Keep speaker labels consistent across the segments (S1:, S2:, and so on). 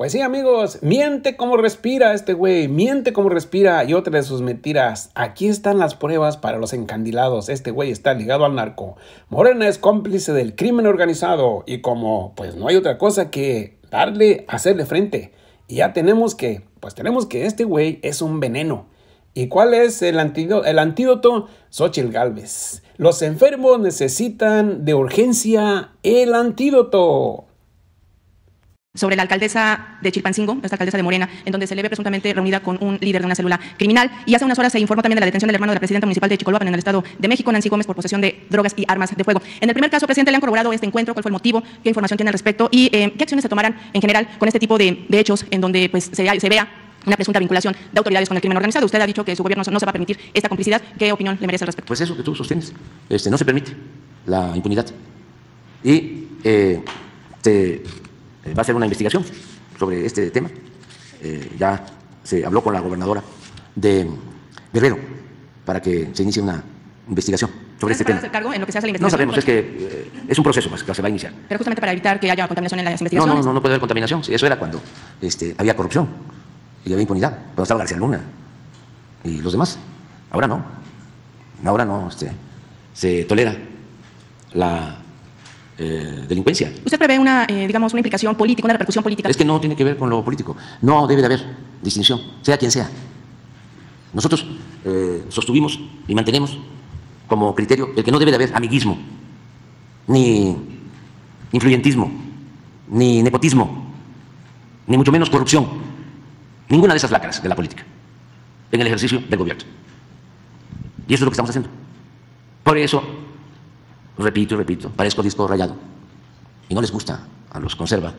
S1: Pues sí, amigos, miente como respira este güey, miente como respira y otra de sus mentiras. Aquí están las pruebas para los encandilados. Este güey está ligado al narco. Morena es cómplice del crimen organizado y como pues no hay otra cosa que darle, hacerle frente. Y ya tenemos que, pues tenemos que este güey es un veneno. ¿Y cuál es el antídoto? El antídoto? Xochitl Galvez. Los enfermos necesitan de urgencia el antídoto sobre
S2: la alcaldesa de Chilpancingo, esta alcaldesa de Morena, en donde se le ve presuntamente reunida con un líder de una célula criminal. Y hace unas horas se informó también de la detención del hermano de la presidenta municipal de Chicolapan en el Estado de México, Nancy Gómez, por posesión de drogas y armas de fuego. En el primer caso, presidente, le han corroborado este encuentro, cuál fue el motivo, qué información tiene al respecto y eh, qué acciones se tomarán en general con este tipo de, hechos en donde pues, se, vea una presunta vinculación de autoridades con el crimen organizado. Usted ha dicho que su gobierno no se va a permitir esta complicidad. ¿Qué opinión le merece al respecto? Pues eso que tú sostienes.
S3: Este, no se permite la impunidad. Y eh, te eh, va a ser una investigación sobre este tema. Eh, ya se habló con la gobernadora de Guerrero para que se inicie una investigación sobre este tema.
S2: cargo en lo que se hace la investigación? No sabemos, es que
S3: eh, es un proceso más pues, que se va a iniciar.
S2: Pero justamente para evitar que haya contaminación en las investigaciones. No, no,
S3: no, puede haber contaminación. Eso era cuando este, había corrupción y había impunidad, cuando estaba García Luna y los demás. Ahora no. Ahora no este, se tolera la eh, delincuencia.
S2: ¿Usted prevé una, eh, digamos, una implicación política, una repercusión política? Es
S3: que no tiene que ver con lo político. No debe de haber distinción, sea quien sea. Nosotros eh, sostuvimos y mantenemos como criterio el que no debe de haber amiguismo, ni influyentismo, ni nepotismo, ni mucho menos corrupción. Ninguna de esas lacras de la política en el ejercicio del gobierno. Y eso es lo que estamos haciendo. Por eso repito y repito, parezco disco rayado. Y no les gusta a los conserva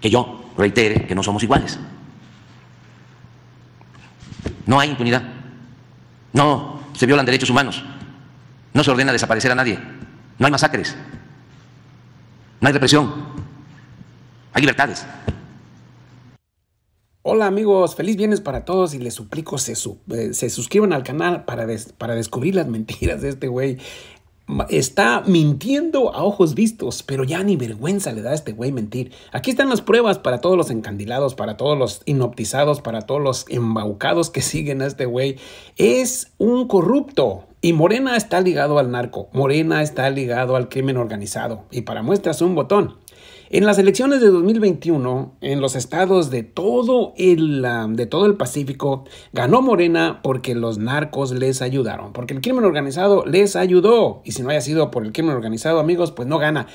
S3: que yo reitere que no somos iguales. No hay impunidad. No se violan derechos humanos. No se ordena desaparecer a nadie. No hay masacres. No hay represión. Hay libertades.
S1: Hola amigos, feliz viernes para todos y les suplico se, eh, se suscriban al canal para, para descubrir las mentiras de este güey está mintiendo a ojos vistos, pero ya ni vergüenza le da a este güey mentir. Aquí están las pruebas para todos los encandilados, para todos los inoptizados, para todos los embaucados que siguen a este güey. Es un corrupto. Y Morena está ligado al narco, Morena está ligado al crimen organizado. Y para muestras un botón, en las elecciones de 2021, en los estados de todo el, de todo el Pacífico, ganó Morena porque los narcos les ayudaron, porque el crimen organizado les ayudó. Y si no haya sido por el crimen organizado, amigos, pues no gana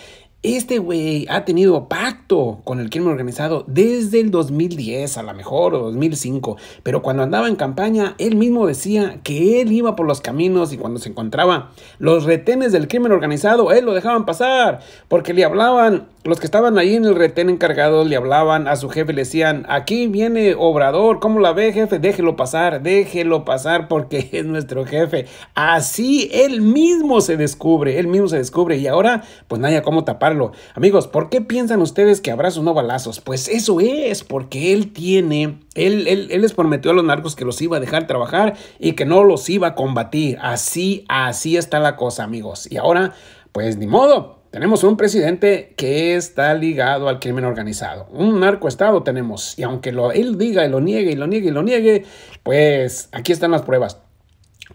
S1: este güey ha tenido pacto con el crimen organizado desde el 2010, a lo mejor, o 2005. Pero cuando andaba en campaña, él mismo decía que él iba por los caminos y cuando se encontraba los retenes del crimen organizado, él lo dejaban pasar. Porque le hablaban, los que estaban ahí en el retén encargado le hablaban a su jefe, le decían, aquí viene Obrador, ¿cómo la ve jefe? Déjelo pasar, déjelo pasar porque es nuestro jefe. Así él mismo se descubre, él mismo se descubre y ahora pues nadie cómo tapar Amigos, ¿por qué piensan ustedes que sus no balazos? Pues eso es, porque él tiene, él, les prometió a los narcos que los iba a dejar trabajar y que no los iba a combatir. Así, así está la cosa, amigos. Y ahora, pues ni modo. Tenemos un presidente que está ligado al crimen organizado. Un narcoestado tenemos. Y aunque lo, él diga y lo niegue y lo niegue y lo niegue, pues aquí están las pruebas.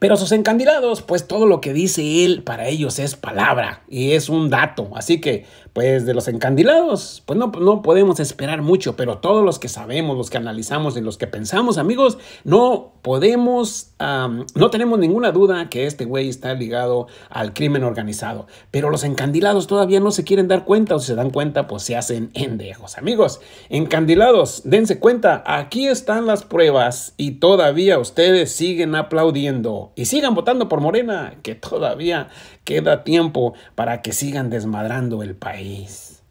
S1: Pero sus encandilados, pues todo lo que dice él para ellos es palabra y es un dato. Así que, pues de los encandilados, pues no, no podemos esperar mucho, pero todos los que sabemos, los que analizamos y los que pensamos, amigos, no podemos, no tenemos ninguna duda que este güey está ligado al crimen organizado. Pero los encandilados todavía no se quieren dar cuenta o si se dan cuenta, pues se hacen endejos. Amigos, encandilados, dense cuenta, aquí están las pruebas y todavía ustedes siguen aplaudiendo y sigan votando por Morena, que todavía queda tiempo para que sigan desmadrando el país.